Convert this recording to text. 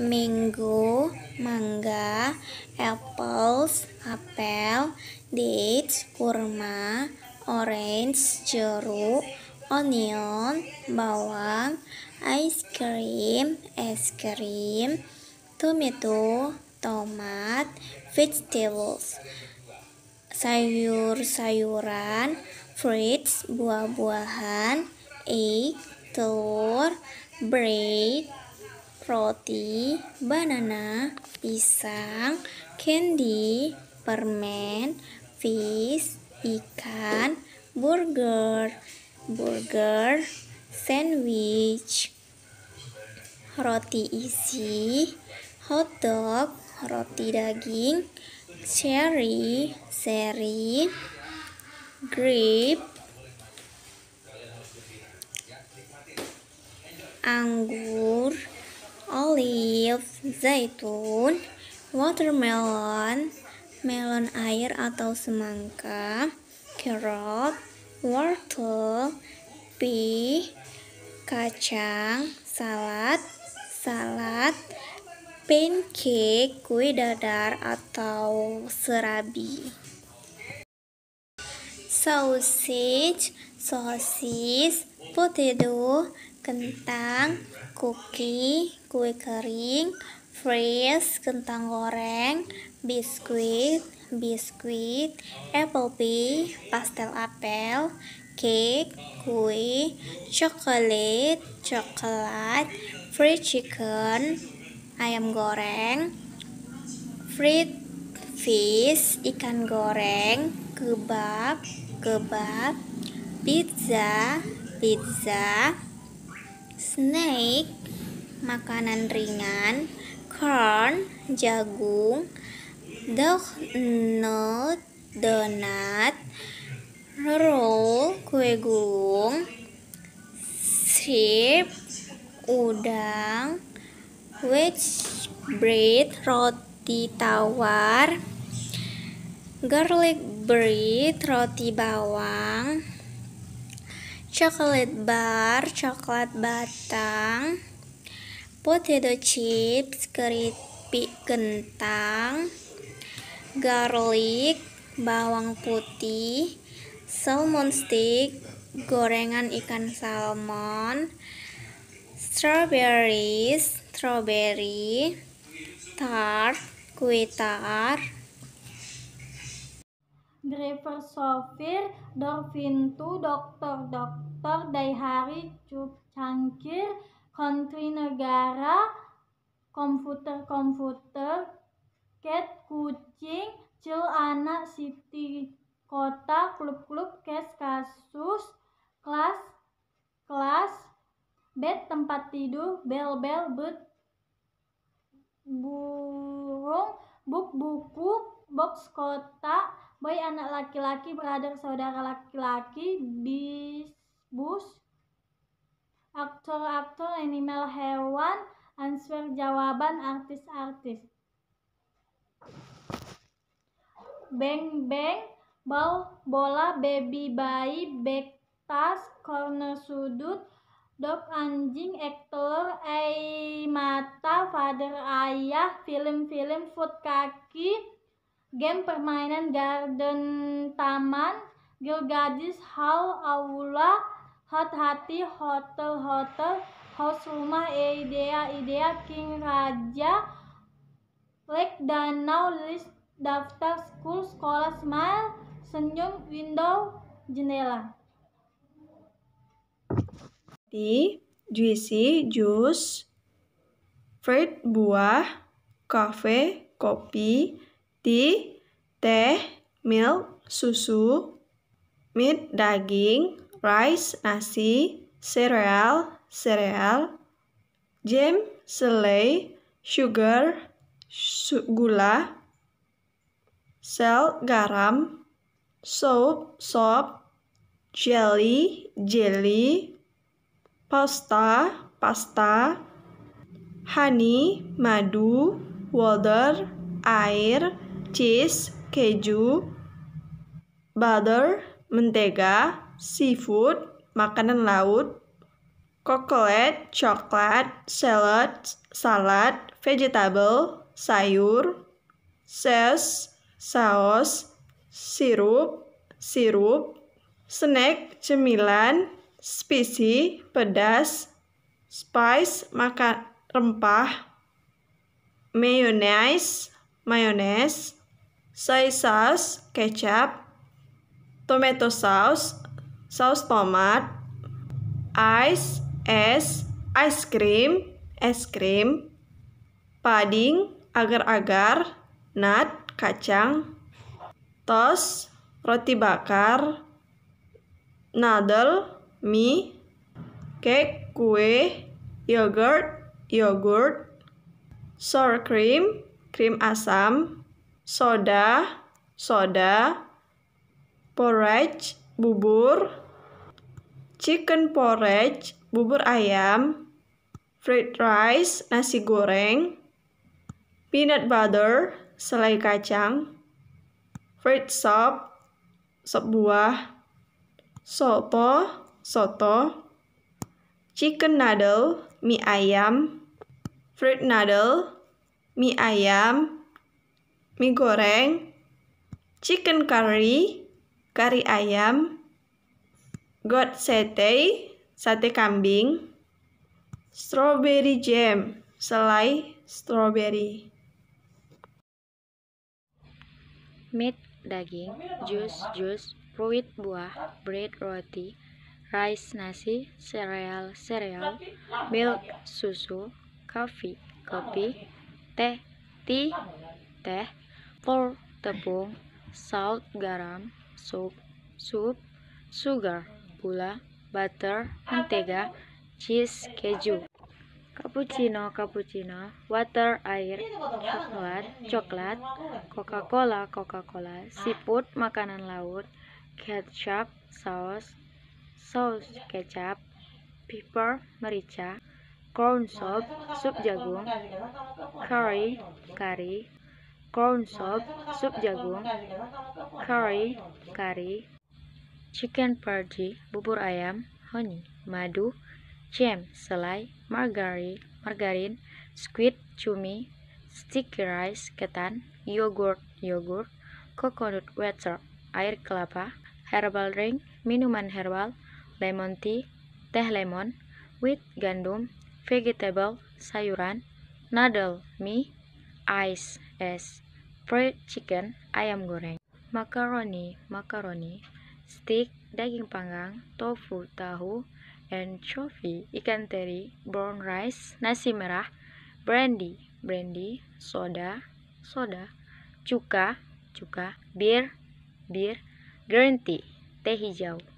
minggu mangga, apples, apel, dates, kurma, orange, jeruk, onion, bawang, ice cream, es krim, tomato, tomat, vegetables, sayur-sayuran, fruits, buah-buahan, egg, telur, bread, roti, banana, pisang, candy, permen, fish, ikan, burger, burger, sandwich, roti isi, hotdog, roti daging, cherry, seri, grape, anggur, olive, zaitun, watermelon, melon air atau semangka, carrot, wortel, pea, kacang, salad, salad, pancake, kue dadar atau serabi. Sausage, sosis, potato, kentang, cookie, kue kering, fries, kentang goreng, biskuit, biskuit, apple pie, pastel apel, cake, kue, chocolate, coklat, fried chicken, ayam goreng, fried fish, ikan goreng, kebab, kebab, pizza, pizza, Snake, makanan ringan, corn, jagung, donut, donat, roll, kue gulung, strip, udang, wedge bread, roti tawar, garlic bread, roti bawang, chocolate bar, coklat batang, potato chips, keripik kentang, garlic, bawang putih, salmon stick, gorengan ikan salmon, strawberries, strawberry, tart, kue tart, driver sopir, dor pintu, dokter dokter, daihari, cup cangkir, country negara, komputer komputer, cat kucing, cil anak, city kota, klub-klub, case kasus, kelas kelas, bed tempat tidur, bel bel bed burung, book buku, box kotak, Boy anak laki-laki, brother saudara laki-laki, bus aktor-aktor, animal hewan, answer jawaban artis-artis. Bang bang, ball bola, baby bayi, back tas, corner sudut, dog anjing, aktor, ai mata, father ayah, film-film, food kaki, game permainan garden taman girl gadis hall aula hot hati hotel hotel house rumah idea idea king raja lake danau list daftar school sekolah smile senyum window jendela tea juicy juice fruit buah kafe kopi di teh, milk, susu, meat, daging, rice, nasi, cereal, cereal, jam, selai, sugar, su gula, sel, garam, soap, soap, jelly, jelly, pasta, pasta, honey, madu, water, air, cheese, keju, butter, mentega, seafood, makanan laut, coklat, coklat, salad, salad, vegetable, sayur, saus, saus, sirup, sirup, snack, cemilan, spicy, pedas, spice, makan rempah, mayonnaise, mayonnaise, soy sauce, kecap, tomato sauce, saus tomat, ice, es, ice cream, es krim, pudding, agar-agar, nut, kacang, toast, roti bakar, noodle, mie, cake, kue, yogurt, yogurt, sour cream, krim asam, soda, soda, porridge, bubur, chicken porridge, bubur ayam, fried rice, nasi goreng, peanut butter, selai kacang, fried sop, sop buah, soto, soto, chicken noodle, mie ayam, fried noodle, mie ayam, mie goreng, chicken curry, kari ayam, god sate, sate kambing, strawberry jam, selai strawberry. Meat, daging, jus, jus, fruit, buah, bread, roti, rice, nasi, cereal, cereal, milk, susu, coffee, kopi, teh, tea, teh, flour tepung, salt garam, soup, soup, sugar, gula, butter, mentega, cheese, keju. Cappuccino, cappuccino, water, air, coklat, coklat, Coca-Cola, Coca-Cola, siput makanan laut, ketchup, saus, saus kecap, pepper, merica, corn soup, sup jagung, curry, curry, corn soup, sup jagung, curry, kari, chicken party, bubur ayam, honey, madu, jam, selai, margarin, margarin, squid, cumi, sticky rice, ketan, yogurt, yogurt, coconut water, air kelapa, herbal drink, minuman herbal, lemon tea, teh lemon, wheat gandum, vegetable, sayuran, noodle, mie, ice as fried chicken, ayam goreng, macaroni, macaroni, steak, daging panggang, tofu, tahu, anchovy, ikan teri, brown rice, nasi merah, brandy, brandy, soda, soda, cuka, cuka, beer, beer, green tea, teh hijau.